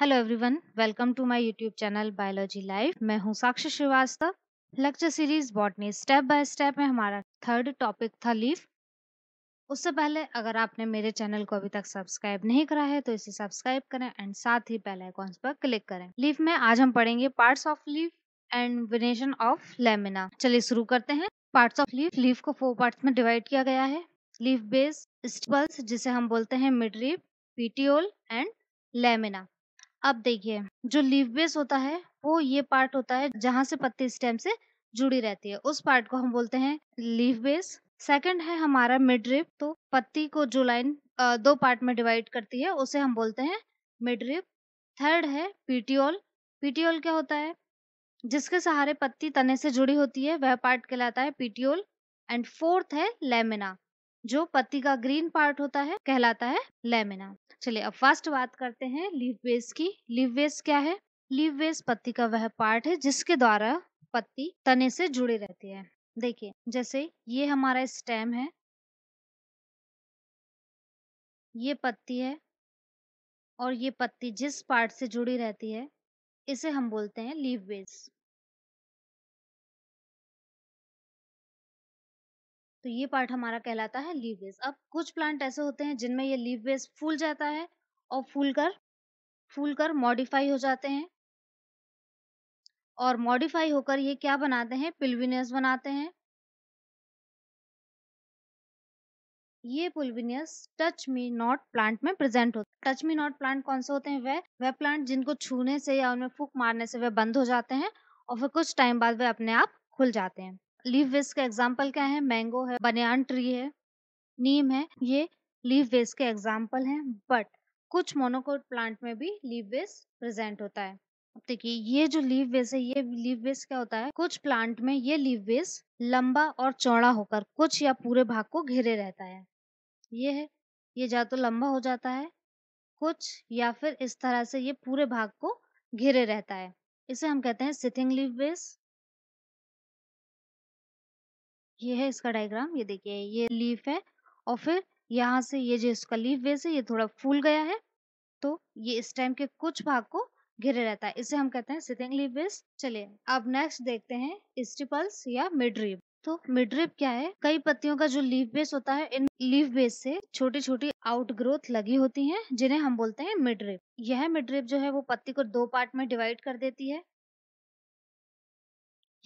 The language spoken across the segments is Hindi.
Hello everyone welcome to my YouTube channel biology live मैं हूं Sakshi Srivastava lecture series botany step by step में हमारा थर्ड टॉपिक था लीफ उससे पहले अगर आपने मेरे चैनल को अभी तक सब्सक्राइब नहीं करा है तो इसे सब्सक्राइब करें एंड साथ ही बेल आइकॉन्स पर क्लिक करें लीफ में आज हम पढ़ेंगे parts of leaf and venation of lamina चलिए शुरू करते हैं पार्ट्स ऑफ लीफ लीफ को फोर पार्ट्स में डिवाइड किया गया है लीफ बेस स्टिपल्स जिसे हम बोलते हैं मिडरीप पीटीओल एंड लेमिना अब देखिए जो लीव बेस होता है वो ये पार्ट होता है जहां से पत्ती स्टेम से जुड़ी रहती है उस पार्ट को हम बोलते हैं लीव बेस सेकंड है हमारा मिडरिप तो पत्ती को जो लाइन दो पार्ट में डिवाइड करती है उसे हम बोलते हैं मिडरिप थर्ड है पीटीओल पीटीओल क्या होता है जिसके सहारे पत्ती तने से जुड़ी होती है वह पार्ट कहलाता है पीटीओल एंड फोर्थ है लेमिना जो पत्ती का ग्रीन पार्ट होता है कहलाता है लेमिना चलिए अब फर्स्ट बात करते हैं लीव बेस की लीव बेस क्या है लीव बेस पत्ती का वह पार्ट है जिसके द्वारा पत्ती तने से जुड़ी रहती है देखिए जैसे ये हमारा स्टेम है ये पत्ती है और ये पत्ती जिस पार्ट से जुड़ी रहती है इसे हम बोलते हैं लीव बेस तो ये पार्ट हमारा कहलाता है लीव बेस अब कुछ प्लांट ऐसे होते हैं जिनमें ये लीव बेस फूल जाता है और फूल कर फूल कर मॉडिफाई हो जाते हैं और मॉडिफाई होकर ये क्या बनाते हैं पिल्विनियस बनाते हैं ये pulvinus touch me not plant में प्रेजेंट होते हैं टच मी नॉट प्लांट कौन से होते हैं वह वह प्लांट जिनको छूने से या उनमें फूक मारने से वह बंद हो जाते हैं और फिर कुछ टाइम बाद वे अपने आप खुल जाते हैं लीव वेस्ट का एग्जाम्पल क्या है मैंगो है बनियान ट्री है नीम है ये लीव वेस्ट के एग्जाम्पल हैं बट कुछ मोनोकोट प्लांट में भी लीव वेस्ट प्रेजेंट होता है अब देखिए ये जो लीव वेस्ट है ये लीव वेस्ट क्या होता है कुछ प्लांट में ये लीव वेस्ट लंबा और चौड़ा होकर कुछ या पूरे भाग को घेरे रहता है ये है ये या तो लंबा हो जाता है कुछ या फिर इस तरह से ये पूरे भाग को घेरे रहता है इसे हम कहते हैं सिथिंग लीव वेस्ट ये है इसका डायग्राम ये देखिए ये लीफ है और फिर यहाँ से ये जो इसका लीफ बेस है ये थोड़ा फूल गया है तो ये इस टाइम के कुछ भाग को घिरे रहता है इसे हम कहते हैं सिटिंग लीफ बेस चलिए अब नेक्स्ट देखते हैं स्टिपल्स या मिडरिप तो मिड्रिप क्या है कई पत्तियों का जो लीफ बेस होता है इन लीफ बेस से छोटी छोटी आउट ग्रोथ लगी होती है जिन्हें हम बोलते हैं मिड्रिप यह मिड्रिप जो है वो पत्ती को दो पार्ट में डिवाइड कर देती है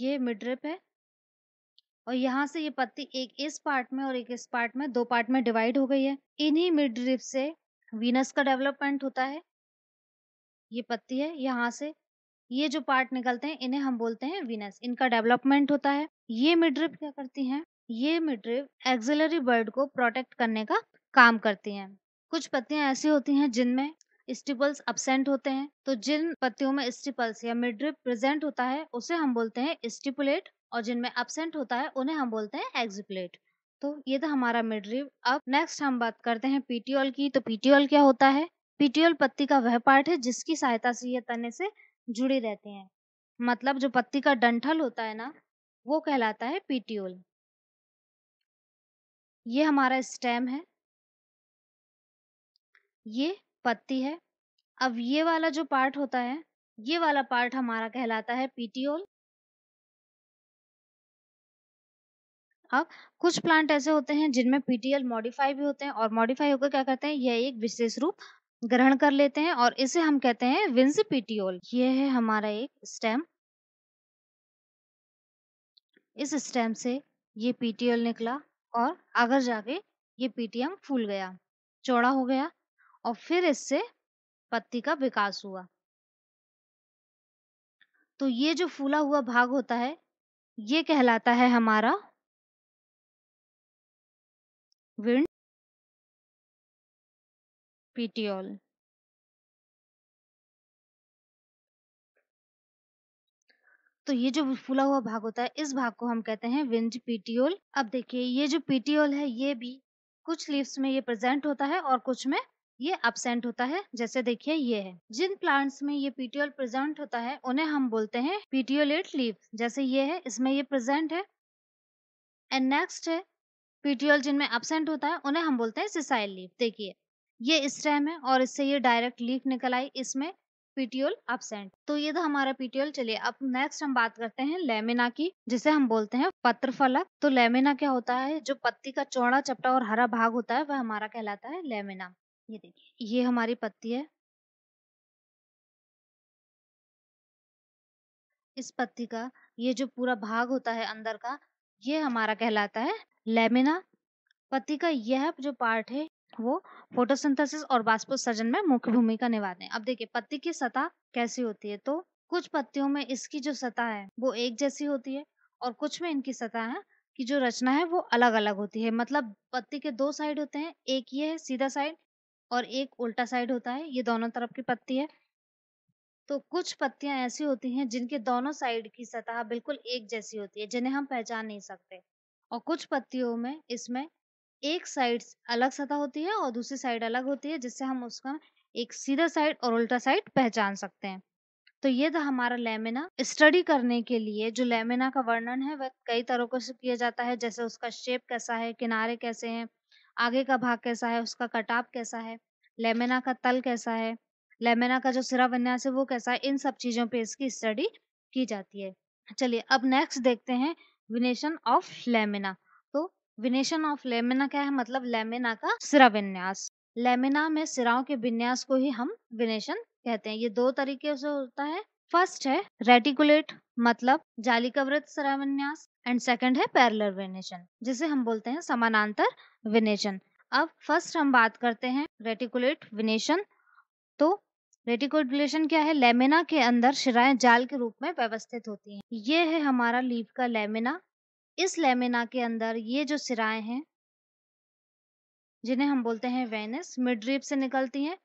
ये मिड्रिप है और यहाँ से ये पत्ती एक इस पार्ट में और एक इस पार्ट में दो पार्ट में डिवाइड हो गई है इन्हीं मिड रिप से वीनस का डेवलपमेंट होता है ये पत्ती है यहाँ से ये जो पार्ट निकलते हैं इन्हें हम बोलते हैं वीनस इनका डेवलपमेंट होता है ये मिड्रिप क्या करती हैं ये मिड्रिप एक्सिलरी बर्ड को प्रोटेक्ट करने का काम करती हैं कुछ पत्तियां ऐसी होती हैं जिनमें स्टिपल्स अब्सेंट होते हैं तो जिन पत्तियों में स्टिपल्स या मिड्रिप प्रेजेंट होता है उसे हम बोलते हैं स्टिपुलेट और जिनमें एबसेंट होता है उन्हें हम बोलते हैं एक्जिप्लेट तो ये था हमारा मिडरीव अब नेक्स्ट हम बात करते हैं पीटीओल की तो पीटीओल क्या होता है पीटीओल पत्ती का वह पार्ट है जिसकी सहायता से ये तने से जुड़े रहते हैं मतलब जो पत्ती का डंठल होता है ना वो कहलाता है पीटीओल ये हमारा स्टेम है ये पत्ती है अब ये वाला जो पार्ट होता है ये वाला पार्ट हमारा कहलाता है पीटीओल अब कुछ प्लांट ऐसे होते हैं जिनमें पीटीएल मॉडिफाई भी होते हैं और मॉडिफाई होकर क्या करते हैं यह एक विशेष रूप ग्रहण कर लेते हैं और इसे हम कहते हैं विंस पीटीओल यह है हमारा एक स्टेम इस स्टेम से ये पीटीएल निकला और अगर जाके ये पीटीएम फूल गया चौड़ा हो गया और फिर इससे पत्ती का विकास हुआ तो ये जो फूला हुआ भाग होता है ये कहलाता है हमारा wind, petiole. तो ये जो फूला हुआ भाग होता है इस भाग को हम कहते हैं विंड पीटीओल अब देखिए ये जो पीटीओल है ये भी कुछ लीव्स में ये प्रेजेंट होता है और कुछ में ये एबसेंट होता है जैसे देखिए ये है जिन प्लांट्स में ये पीटीओल प्रेजेंट होता है उन्हें हम बोलते हैं पीटियोलेट लीव जैसे ये है इसमें ये प्रेजेंट है एंड नेक्स्ट है पीटियोल जिनमें एबसेंट होता है उन्हें हम बोलते हैं सिसाइल लीव देखिए ये स्टेम है और इससे ये डायरेक्ट लीफ निकल आई इसमें पीटीओल एबसेंट तो ये तो हमारा पीटीओल चलिए अब नेक्स्ट हम बात करते हैं लेमिना की जिसे हम बोलते हैं पत्र फलक तो लेमिना क्या होता है जो पत्ती का चौड़ा चपटा और हरा भाग होता है वह हमारा कहलाता है लेमिना ये देखिए ये हमारी पत्ती है इस पत्ती का ये जो पूरा भाग होता है अंदर का ये हमारा कहलाता है लेमिना पत्ती का यह जो पार्ट है वो फोटोसिंथेसिस और बाष्पोत्सर्जन में मुख्य भूमिका निभाते हैं अब देखिए पत्ती की सतह कैसी होती है तो कुछ पत्तियों में इसकी जो सतह है वो एक जैसी होती है और कुछ में इनकी सतह है की जो रचना है वो अलग अलग होती है मतलब पत्ती के दो साइड होते हैं एक ये है सीधा साइड और एक उल्टा साइड होता है ये दोनों तरफ की पत्ती है तो कुछ पत्तियां ऐसी होती हैं जिनके दोनों साइड की सतह बिल्कुल एक जैसी होती है जिन्हें हम पहचान नहीं सकते और कुछ पत्तियों में इसमें एक साइड अलग सतह होती है और दूसरी साइड अलग होती है जिससे हम उसका एक सीधा साइड और उल्टा साइड पहचान सकते हैं तो ये था हमारा लेमिना स्टडी करने के लिए जो लेमिना का वर्णन है वह कई तरीकों से किया जाता है जैसे उसका शेप कैसा है किनारे कैसे हैं आगे का भाग कैसा है उसका कटाप कैसा है लेमिना का तल कैसा है लेमेना का जो सिरा विन्यास है वो कैसा है इन सब चीजों पे इसकी स्टडी की जाती है चलिए अब नेक्स्ट देखते हैं विनेशन ऑफ लेमिना तो विनेशन ऑफ लेमिना क्या है मतलब लेमिना का सिरा विन्यास लेमिना में सिराओं के विन्यास को ही हम विनेशन कहते हैं ये दो तरीके से होता है फर्स्ट है रेटिकुलेट मतलब जाली कवृत सिरा विन्यास एंड सेकंड है पैरलर विनेशन जिसे हम बोलते हैं समानांतर विनेशन अब फर्स्ट हम बात करते हैं रेटिकुलेट विनेशन तो रेटिकुलेशन क्या है लेमिना के अंदर शिराएं जाल के रूप में व्यवस्थित होती हैं ये है हमारा लीव का लेमिना इस लेमिना के अंदर ये जो सिराएं हैं जिन्हें हम बोलते हैं मिड मिडरीप से निकलती हैं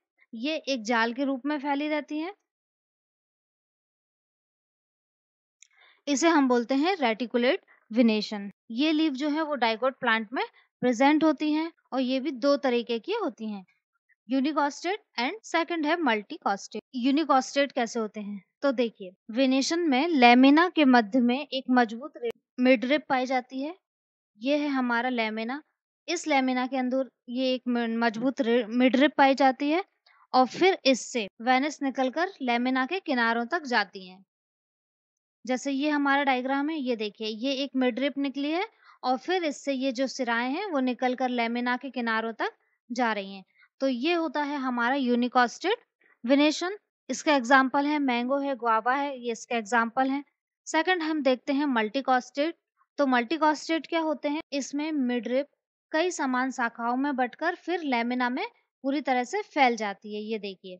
ये एक जाल के रूप में फैली रहती हैं इसे हम बोलते हैं रेटिकुलेट विनेशन ये लीव जो है वो डाइकोट प्लांट में प्रेजेंट होती हैं और ये भी दो तरीके की होती हैं यूनिकॉस्टेड एंड सेकंड है मल्टी कॉस्टेड यूनिकॉस्टेड कैसे होते हैं तो देखिए वेनेशन में लेमिना के मध्य में एक मजबूत रिप पाई जाती है ये है हमारा लेमिना इस लेमिना के अंदर ये एक मजबूत रिप पाई जाती है और फिर इससे वेनस निकलकर लेमिना के किनारों तक जाती हैं जैसे ये हमारा डायग्राम है ये देखिए ये एक रिप निकली है और फिर इससे ये जो सिराएं हैं वो निकल कर लेमिना के किनारों तक जा रही हैं तो ये होता है हमारा यूनिकॉस्टेड विनेशन इसका एग्जाम्पल है मैंगो है ग्वाबा है ये इसका एग्जाम्पल है सेकंड हम देखते हैं मल्टीकॉस्टेड तो मल्टीकॉस्टेड क्या होते हैं इसमें मिडरिप कई समान शाखाओं में बटकर फिर लेमिना में पूरी तरह से फैल जाती है ये देखिए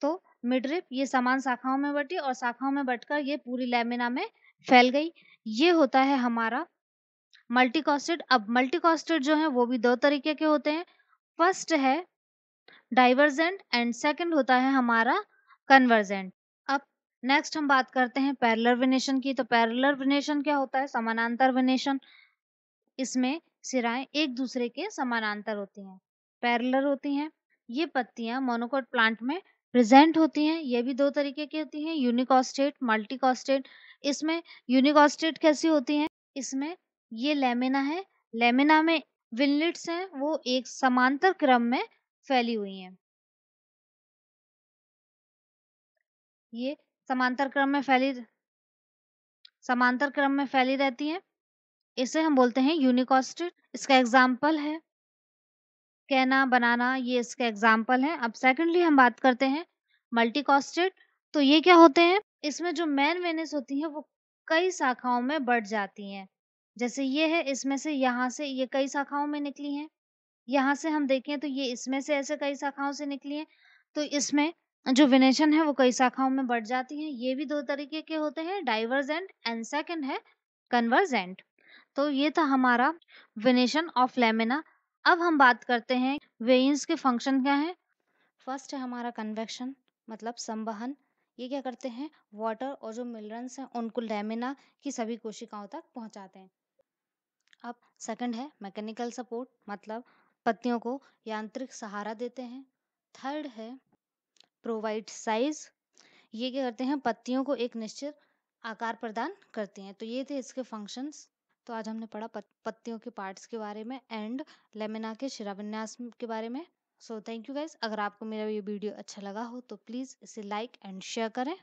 तो मिडरिप ये समान शाखाओं में बटी और शाखाओं में बटकर ये पूरी लेमिना में फैल गई ये होता है हमारा मल्टीकॉस्टेड अब मल्टीकॉस्टेड जो है वो भी दो तरीके के होते हैं फर्स्ट है डाइवर्जेंट एंड सेकंड होता है हमारा कन्वर्जेंट अब नेक्स्ट हम बात करते हैं पैरलर विनेशन की तो पैरलर विनेशन क्या होता है समानांतर विनेशन इसमें सिराएं एक दूसरे के समानांतर होती हैं पैरलर होती हैं ये पत्तियां मोनोकोट प्लांट में प्रेजेंट होती हैं ये भी दो तरीके की होती हैं यूनिकॉस्टेट मल्टीकॉस्टेट इसमें यूनिकॉस्टेट कैसी होती हैं इसमें ये लेमिना है लेमिना में विनलेट्स हैं वो एक समांतर क्रम में फैली हुई हैं ये समांतर क्रम में फैली समांतर क्रम में फैली रहती हैं इसे हम बोलते हैं यूनिकॉस्टेड इसका एग्जाम्पल है कहना बनाना ये इसका एग्जाम्पल है अब सेकेंडली हम बात करते हैं मल्टीकॉस्टेड तो ये क्या होते हैं इसमें जो मैन वेनेस होती है वो कई शाखाओं में बढ़ जाती हैं जैसे ये है इसमें से यहाँ से ये कई शाखाओं में निकली हैं यहाँ से हम देखें तो ये इसमें से ऐसे कई शाखाओं से निकली हैं तो इसमें जो विनेशन है वो कई शाखाओं में बढ़ जाती हैं ये भी दो तरीके के होते हैं डाइवर्जेंट एंड सेकेंड है कन्वर्जेंट तो ये था हमारा विनेशन ऑफ लेमिना अब हम बात करते हैं वेन्स के फंक्शन क्या है फर्स्ट है हमारा कन्वेक्शन मतलब संवहन ये क्या करते हैं वाटर और जो मिलरन्स हैं उनको लेमिना की सभी कोशिकाओं तक पहुंचाते हैं अब सेकंड है मैकेनिकल सपोर्ट मतलब पत्तियों को यांत्रिक सहारा देते हैं थर्ड है प्रोवाइड साइज ये क्या करते हैं पत्तियों को एक निश्चित आकार प्रदान करते हैं तो ये थे इसके फंक्शंस तो आज हमने पढ़ा पत्तियों के पार्ट्स के बारे में एंड लेमिना के शिराविन्यास के बारे में सो थैंक यू गाइज अगर आपको मेरा ये वीडियो अच्छा लगा हो तो प्लीज़ इसे लाइक एंड शेयर करें